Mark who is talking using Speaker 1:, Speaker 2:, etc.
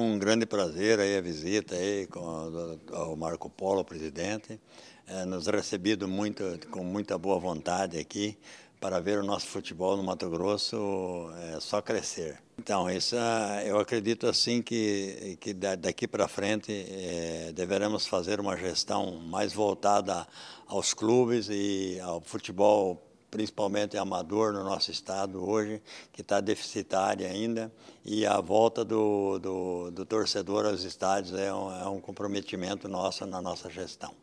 Speaker 1: com um grande prazer aí a visita aí com o Marco Polo, presidente, é, nos recebido muito com muita boa vontade aqui para ver o nosso futebol no Mato Grosso é, só crescer. Então, isso ah, eu acredito assim que, que daqui para frente é, deveremos fazer uma gestão mais voltada aos clubes e ao futebol principalmente amador no nosso estado hoje, que está deficitária ainda, e a volta do, do, do torcedor aos estádios é um, é um comprometimento nosso na nossa gestão.